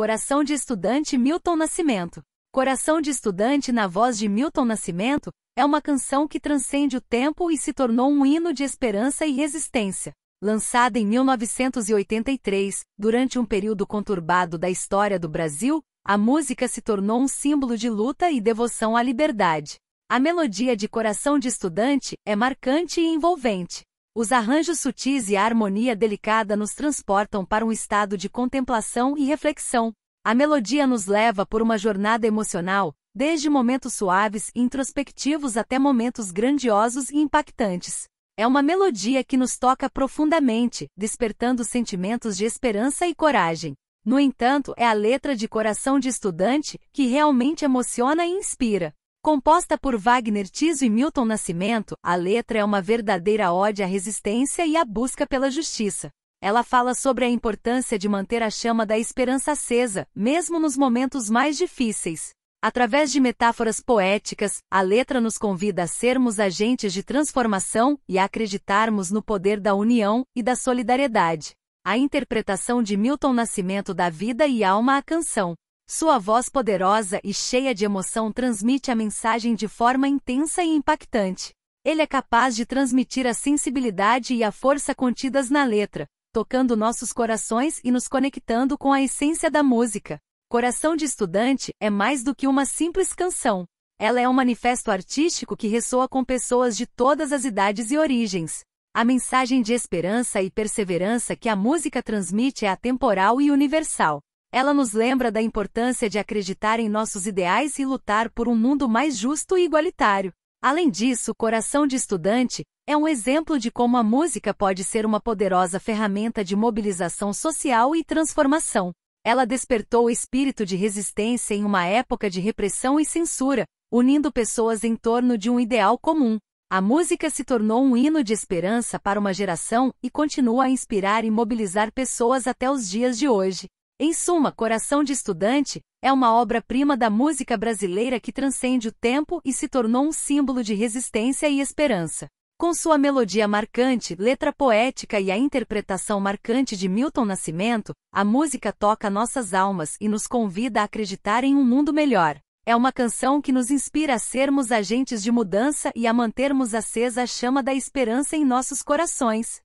Coração de Estudante Milton Nascimento. Coração de Estudante na voz de Milton Nascimento é uma canção que transcende o tempo e se tornou um hino de esperança e resistência. Lançada em 1983, durante um período conturbado da história do Brasil, a música se tornou um símbolo de luta e devoção à liberdade. A melodia de Coração de Estudante é marcante e envolvente. Os arranjos sutis e a harmonia delicada nos transportam para um estado de contemplação e reflexão. A melodia nos leva por uma jornada emocional, desde momentos suaves e introspectivos até momentos grandiosos e impactantes. É uma melodia que nos toca profundamente, despertando sentimentos de esperança e coragem. No entanto, é a letra de coração de estudante que realmente emociona e inspira. Composta por Wagner Tiso e Milton Nascimento, a letra é uma verdadeira ode à resistência e à busca pela justiça. Ela fala sobre a importância de manter a chama da esperança acesa, mesmo nos momentos mais difíceis. Através de metáforas poéticas, a letra nos convida a sermos agentes de transformação e a acreditarmos no poder da união e da solidariedade. A interpretação de Milton Nascimento dá vida e alma à canção. Sua voz poderosa e cheia de emoção transmite a mensagem de forma intensa e impactante. Ele é capaz de transmitir a sensibilidade e a força contidas na letra, tocando nossos corações e nos conectando com a essência da música. Coração de Estudante é mais do que uma simples canção. Ela é um manifesto artístico que ressoa com pessoas de todas as idades e origens. A mensagem de esperança e perseverança que a música transmite é atemporal e universal. Ela nos lembra da importância de acreditar em nossos ideais e lutar por um mundo mais justo e igualitário. Além disso, Coração de Estudante é um exemplo de como a música pode ser uma poderosa ferramenta de mobilização social e transformação. Ela despertou o espírito de resistência em uma época de repressão e censura, unindo pessoas em torno de um ideal comum. A música se tornou um hino de esperança para uma geração e continua a inspirar e mobilizar pessoas até os dias de hoje. Em suma, Coração de Estudante é uma obra-prima da música brasileira que transcende o tempo e se tornou um símbolo de resistência e esperança. Com sua melodia marcante, letra poética e a interpretação marcante de Milton Nascimento, a música toca nossas almas e nos convida a acreditar em um mundo melhor. É uma canção que nos inspira a sermos agentes de mudança e a mantermos acesa a chama da esperança em nossos corações.